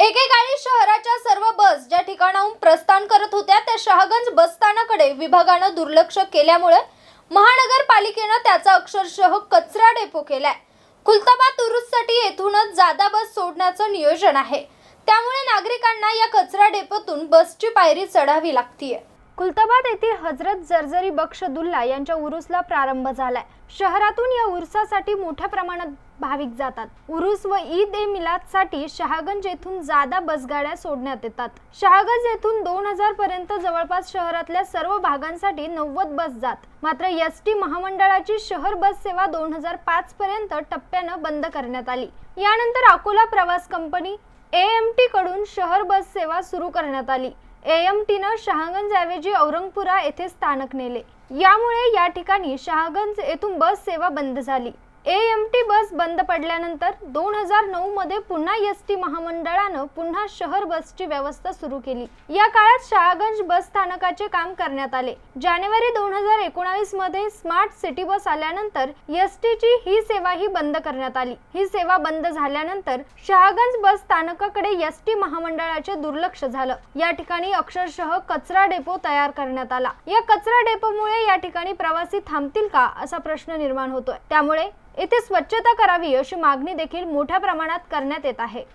एकेकाळी शहराच्या सर्व बस ज्या ठिकाणाहून प्रस्थान करत होत्या त्या शहागंज बसस्थानकडे विभागानं दुर्लक्ष केल्यामुळे महानगरपालिकेनं त्याचा अक्षरशः कचरा डेपो केलाय खुलताबाद दुरुस्तसाठी येथूनच जादा बस सोडण्याचं नियोजन आहे त्यामुळे नागरिकांना या कचरा डेपोतून बसची पायरी चढावी लागतीये खुलताबाद येथील हजरत जरजरी बक्षदुल्ला यांच्या उरुसला प्रारंभ झालाय शहरातून या उरसासाठी मोठ्या प्रमाणात भाविक जातात उरुस व ईद ए मिलाद साठी शहागंज येथून जादा बसगाड्या सोडण्यात येतात शहागंज येथून दोन हजार पर्यंत जवळपास शहरातल्या सर्व भागांसाठी नव्वद बस जात मात्र एस टी महामंडळाची शहर बस सेवा दोन हजार पाच पर्यंत टप्प्यानं बंद करण्यात आली यानंतर अकोला प्रवास कंपनी एएमटी कडून शहर बस सेवा सुरू करण्यात आली शहागंज ऐवजी औरंगपुरा येथे स्थानक नेले यामुळे या ठिकाणी शहागंज येथून बस सेवा बंद झाली एएमटी बस बंद पडल्यानंतर दोन हजार नऊमध्ये पुन्हा एस टी महामंडळानं पुन्हा शहर बसची व्यवस्था सुरू केली या काळात शहागंज बस स्थानकाचे काम करण्यात आले जानेवारी दोन हजार एकोणावीसमध्ये स्मार्ट सिटी बस आल्यानंतर एस टीची ही सेवाही बंद करण्यात आली ही सेवा बंद झाल्यानंतर शहागंज बस स्थानकाकडे एस टी महामंडळाचे दुर्लक्ष झालं या ठिकाणी अक्षरशः कचरा डेपो तयार करण्यात आला या कचरा डेपोमुळे या ठिकाणी प्रवासी थांबतील का असा प्रश्न निर्माण होतोय त्यामुळे येथे स्वच्छता करावी अशी मागणी देखील मोठ्या प्रमाणात करण्यात येत आहे